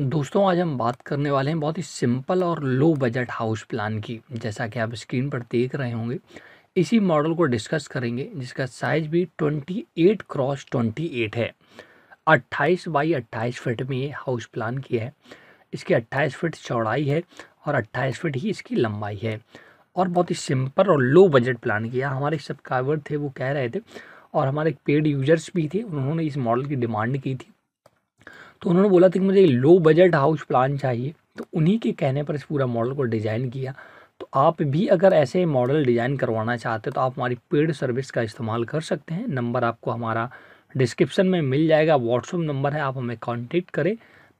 दोस्तों आज हम बात करने वाले हैं बहुत ही सिंपल और लो बजट हाउस प्लान की जैसा कि आप स्क्रीन पर देख रहे होंगे इसी मॉडल को डिस्कस करेंगे जिसका साइज भी 28 क्रॉस 28 है 28 बाई 28 फीट में ये हाउस प्लान की है इसकी 28 फीट चौड़ाई है और 28 फीट ही इसकी लंबाई है और बहुत ही सिंपल और लो बजट प्लान किया हमारे सब्सक्राइबर थे वो कह रहे थे और हमारे पेड यूजर्स भी थे उन्होंने इस मॉडल की डिमांड की थी तो उन्होंने बोला था कि मुझे लो बजट हाउस प्लान चाहिए तो उन्हीं के कहने पर इस पूरा मॉडल को डिज़ाइन किया तो आप भी अगर ऐसे मॉडल डिज़ाइन करवाना चाहते हो तो आप हमारी पेड सर्विस का इस्तेमाल कर सकते हैं नंबर आपको हमारा डिस्क्रिप्शन में मिल जाएगा व्हाट्सअप नंबर है आप हमें कॉन्टेक्ट करें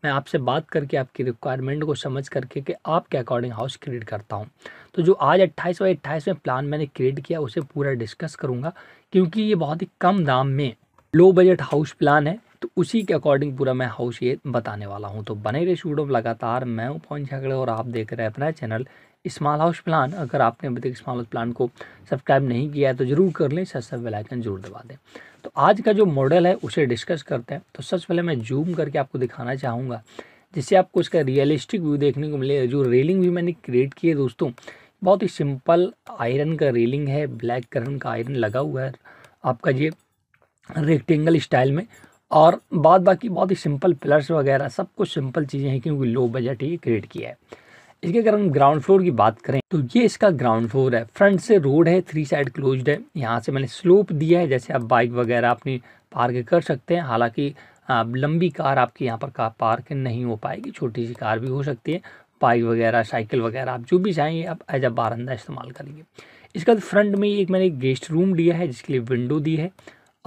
मैं आपसे बात करके आपकी रिक्वायरमेंट को समझ करके कि आपके अकॉर्डिंग हाउस क्रिएट करता हूँ तो जो आज अट्ठाईस बाई अट्ठाईस में प्लान मैंने क्रिएट किया उसे पूरा डिस्कस करूँगा क्योंकि ये बहुत ही कम दाम में लो बजट हाउस प्लान है तो उसी के अकॉर्डिंग पूरा मैं हाउस ये बताने वाला हूँ तो बने रहे शूट लगातार मैं हूँ पवन छागड़े और आप देख रहे हैं अपना चैनल स्मॉल हाउस प्लान अगर आपने अभी तक स्मॉल हाउस प्लान को सब्सक्राइब नहीं किया है तो ज़रूर कर लें सच सब जरूर दबा दें तो आज का जो मॉडल है उसे डिस्कस करते हैं तो सबसे पहले मैं जूम करके आपको दिखाना चाहूँगा जिससे आपको इसका रियलिस्टिक व्यू देखने को मिले जो रेलिंग भी मैंने क्रिएट की है दोस्तों बहुत ही सिंपल आयरन का रेलिंग है ब्लैक कलर का आयरन लगा हुआ है आपका ये रेक्टेंगल स्टाइल में और बाद बाकी बहुत ही सिंपल पिलर्स वगैरह सब कुछ सिंपल चीज़ें हैं क्योंकि लो बजट ही क्रिएट किया है इसके अगर हम ग्राउंड फ्लोर की बात करें तो ये इसका ग्राउंड फ्लोर है फ्रंट से रोड है थ्री साइड क्लोज्ड है यहाँ से मैंने स्लोप दिया है जैसे आप बाइक वगैरह अपनी पार्क कर सकते हैं हालांकि लंबी कार आपकी यहाँ पर का पार्क नहीं हो पाएगी छोटी सी कार भी हो सकती है बाइक वगैरह साइकिल वगैरह आप जो भी चाहेंगे आप एज अ बारंदा इस्तेमाल करेंगे इसके बाद फ्रंट में एक मैंने गेस्ट रूम दिया है जिसके लिए विंडो दी है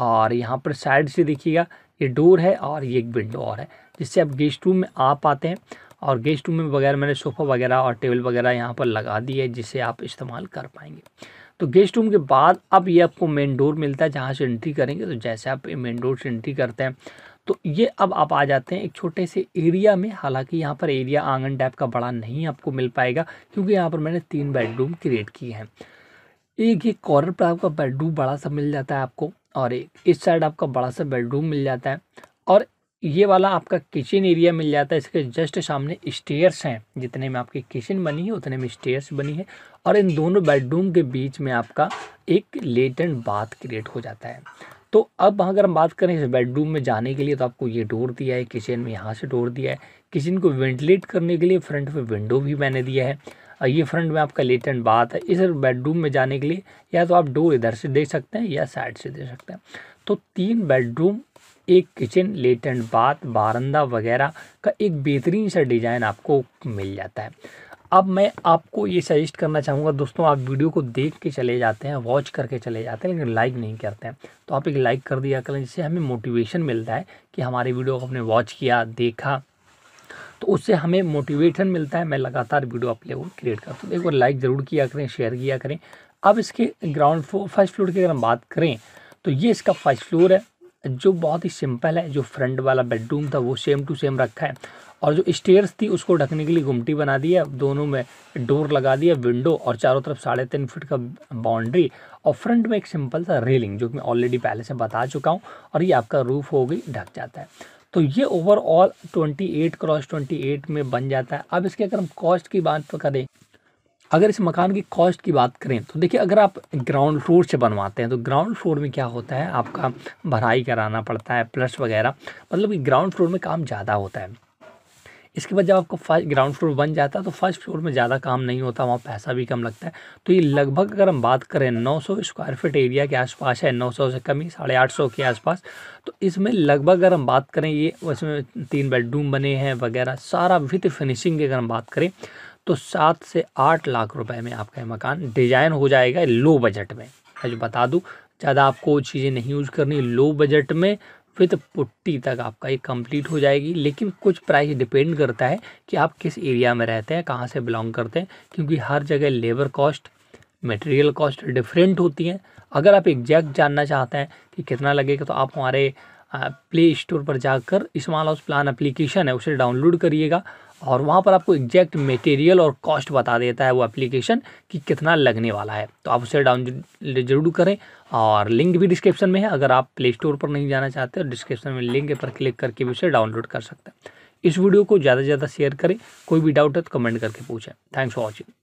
और यहाँ पर साइड से देखिएगा ये डोर है और ये एक विंडो और है जिससे आप गेस्ट रूम में आ पाते हैं और गेस्ट रूम में वगैरह मैंने सोफ़ा वगैरह और टेबल वगैरह यहाँ पर लगा दी है जिसे आप इस्तेमाल कर पाएंगे तो गेस्ट रूम के बाद अब ये आपको मेन डोर मिलता है जहाँ से एंट्री करेंगे तो जैसे आप मेन डोर से एंट्री करते हैं तो ये अब आप आ जाते हैं एक छोटे से एरिया में हालांकि यहाँ पर एरिया आंगन टाइप का बड़ा नहीं आपको मिल पाएगा क्योंकि यहाँ पर मैंने तीन बेडरूम क्रिएट किए हैं एक ही कॉर्नर पर आपका बेडरूम बड़ा सा मिल जाता है आपको और इस साइड आपका बड़ा सा बेडरूम मिल जाता है और ये वाला आपका किचन एरिया मिल जाता है इसके जस्ट सामने स्टेयर्स हैं जितने में आपकी किचन बनी है उतने में स्टेयर्स बनी है और इन दोनों बेडरूम के बीच में आपका एक लेटेंट बाथ क्रिएट हो जाता है तो अब अगर हम बात करें इस बेडरूम में जाने के लिए तो आपको ये डोर दिया है किचन में यहाँ से डोर दिया है किचन को वेंटिलेट करने के लिए फ्रंट में विंडो भी मैंने दिया है ये फ्रंट में आपका लेटेंट बात है इस बेडरूम में जाने के लिए या तो आप डोर इधर से देख सकते हैं या साइड से देख सकते हैं तो तीन बेडरूम एक किचन लेटेंट बाथ बारंदा वगैरह का एक बेहतरीन सा डिज़ाइन आपको मिल जाता है अब मैं आपको ये सजेस्ट करना चाहूँगा दोस्तों आप वीडियो को देख के चले जाते हैं वॉच करके चले जाते हैं लेकिन लाइक नहीं करते हैं तो आप एक लाइक कर दिया करें जिससे हमें मोटिवेशन मिलता है कि हमारे वीडियो को हमने वॉच किया देखा तो उससे हमें मोटिवेशन मिलता है मैं लगातार वीडियो अपने वो क्रिएट करता हूँ एक बार लाइक ज़रूर किया करें शेयर किया करें अब इसके ग्राउंड फ्लोर फर्स्ट फ्लोर की अगर हम बात करें तो ये इसका फर्स्ट फ्लोर है जो बहुत ही सिंपल है जो फ्रंट वाला बेडरूम था वो सेम टू सेम रखा है और जो स्टेयर्स थी उसको ढकने के लिए गुमटी बना दी है दोनों में डोर लगा दिया विंडो और चारों तरफ साढ़े तीन फिट का बाउंड्री और फ्रंट में एक सिंपल सा रेलिंग जो कि मैं ऑलरेडी पहले से बता चुका हूँ और ये आपका रूफ हो गई ढक जाता है तो ये ओवरऑल 28 क्रॉस 28 में बन जाता है अब इसके अगर हम कॉस्ट की बात करें अगर इस मकान की कॉस्ट की बात करें तो देखिए अगर आप ग्राउंड फ्लोर से बनवाते हैं तो ग्राउंड फ्लोर में क्या होता है आपका भराई कराना पड़ता है प्लस वगैरह मतलब कि ग्राउंड फ्लोर में काम ज़्यादा होता है इसके बाद जब आपका फर्स्ट ग्राउंड फ्लोर बन जाता है तो फर्स्ट फ्लोर में ज़्यादा काम नहीं होता वहाँ पैसा भी कम लगता है तो ये लगभग अगर हम बात करें 900 स्क्वायर फीट एरिया के आसपास है 900 से कम ही साढ़े आठ के आसपास तो इसमें लगभग अगर हम बात करें ये उसमें तीन बेडरूम बने हैं वगैरह सारा विथ फिनिशिंग की अगर हम बात करें तो सात से आठ लाख रुपये में आपका ये मकान डिजाइन हो जाएगा लो बजट में मैं जो बता दूँ ज़्यादा आपको चीज़ें नहीं यूज़ करनी लो बजट में विद पुट्टी तक आपका ये कंप्लीट हो जाएगी लेकिन कुछ प्राइस डिपेंड करता है कि आप किस एरिया में रहते हैं कहाँ से बिलोंग करते हैं क्योंकि हर जगह labour cost material cost different होती हैं अगर आप एग्जैक्ट जानना चाहते हैं कि कितना लगेगा तो आप हमारे प्ले स्टोर पर जाकर स्मॉल हाउस प्लान एप्लीकेशन है उसे डाउनलोड करिएगा और वहाँ पर आपको एग्जैक्ट मटेरियल और कॉस्ट बता देता है वो एप्लीकेशन कि कितना लगने वाला है तो आप उसे डाउन जरूर करें और लिंक भी डिस्क्रिप्शन में है अगर आप प्ले स्टोर पर नहीं जाना चाहते तो डिस्क्रिप्शन में लिंक पर क्लिक करके भी उसे डाउनलोड कर सकते हैं इस वीडियो को ज़्यादा से ज़्यादा शेयर करें कोई भी डाउट है तो कमेंट करके पूछें थैंक्स फॉर वॉचिंग